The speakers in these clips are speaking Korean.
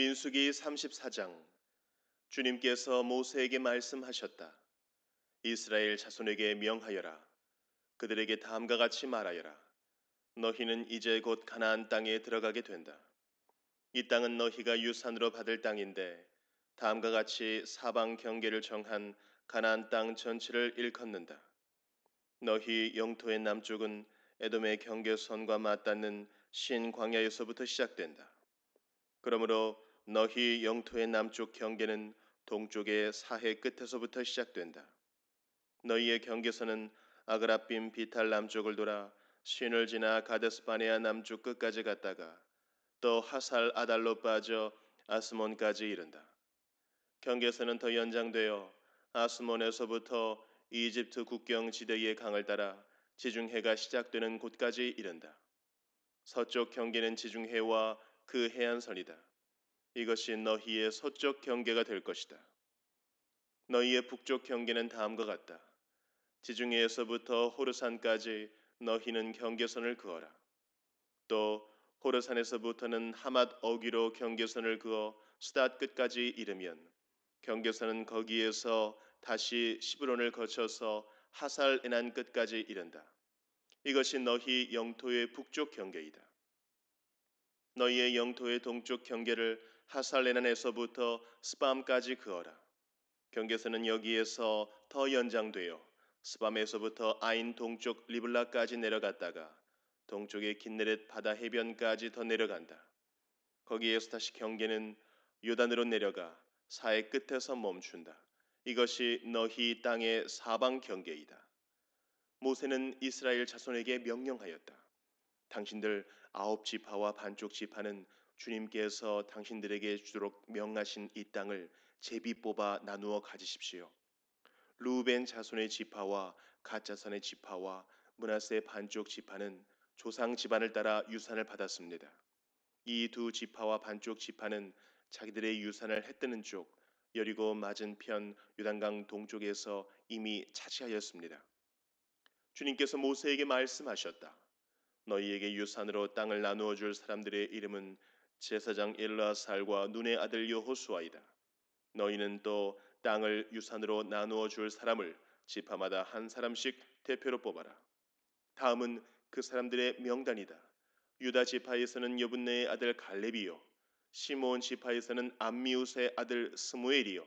민수기 34장 주님께서 모세에게 말씀하셨다. 이스라엘 자손에게 명하여라. 그들에게 다음과 같이 말하여라. 너희는 이제 곧 가나안 땅에 들어가게 된다. 이 땅은 너희가 유산으로 받을 땅인데 다음과 같이 사방 경계를 정한 가나안 땅 전체를 일컫는다. 너희 영토의 남쪽은 에돔의 경계선과 맞닿는 신 광야에서부터 시작된다. 그러므로 너희 영토의 남쪽 경계는 동쪽의 사해 끝에서부터 시작된다. 너희의 경계선은 아그라빔 비탈 남쪽을 돌아 신을 지나 가데스바네아 남쪽 끝까지 갔다가 또 하살 아달로 빠져 아스몬까지 이른다. 경계선은 더 연장되어 아스몬에서부터 이집트 국경 지대의 강을 따라 지중해가 시작되는 곳까지 이른다. 서쪽 경계는 지중해와 그 해안선이다. 이것이 너희의 서쪽 경계가 될 것이다. 너희의 북쪽 경계는 다음과 같다. 지중해에서부터 호르산까지 너희는 경계선을 그어라. 또 호르산에서부터는 하맛 어귀로 경계선을 그어 스닷 끝까지 이르면 경계선은 거기에서 다시 시브론을 거쳐서 하살 에난 끝까지 이른다. 이것이 너희 영토의 북쪽 경계이다. 너희의 영토의 동쪽 경계를 하살레난에서부터 스밤까지 그어라. 경계선은 여기에서 더 연장되어 스밤에서부터 아인 동쪽 리블라까지 내려갔다가 동쪽의 긴네렛 바다 해변까지 더 내려간다. 거기에서 다시 경계는 요단으로 내려가 사의 끝에서 멈춘다. 이것이 너희 땅의 사방 경계이다. 모세는 이스라엘 자손에게 명령하였다. 당신들 아홉 지파와 반쪽 지파는 주님께서 당신들에게 주도록 명하신 이 땅을 제비 뽑아 나누어 가지십시오. 루벤 자손의 지파와 가짜산의 지파와 문하세 반쪽 지파는 조상 집안을 따라 유산을 받았습니다. 이 두 지파와 반쪽 지파는 자기들의 유산을 해뜨는 쪽 여리고 맞은편 유단강 동쪽에서 이미 차지하였습니다. 주님께서 모세에게 말씀하셨다. 너희에게 유산으로 땅을 나누어 줄 사람들의 이름은 제사장 엘라살과 눈의 아들 여호수아이다. 너희는 또 땅을 유산으로 나누어 줄 사람을 지파마다 한 사람씩 대표로 뽑아라. 다음은 그 사람들의 명단이다. 유다 지파에서는 여분네의 아들 갈렙이요. 시몬 지파에서는 암미우스의 아들 스무엘이요.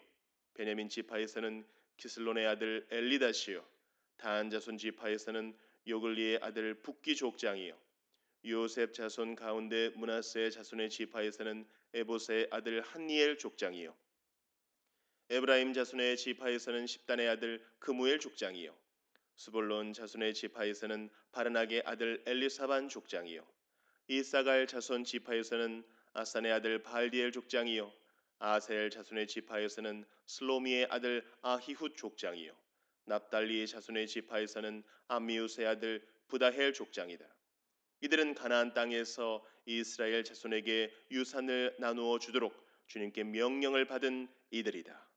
베냐민 지파에서는 기슬론의 아들 엘리다시요. 다한 자손 지파에서는 요글리의 아들 북기족장이요. 요셉 자손 가운데 문하세 자손의 지파에서는 에봇의 아들 한니엘 족장이요. 에브라임 자손의 지파에서는 십단의 아들 그무엘 족장이요. 수불론 자손의 지파에서는 바르나게 아들 엘리사반 족장이요. 이사갈 자손 지파에서는 아산의 아들 발디엘 족장이요. 아셀 자손의 지파에서는 슬로미의 아들 아히훗 족장이요. 납달리 의 자손의 지파에서는 암미우스의 아들 부다헬 족장이다. 이들은 가나안 땅에서 이스라엘 자손에게 유산을 나누어 주도록 주님께 명령을 받은 이들이다.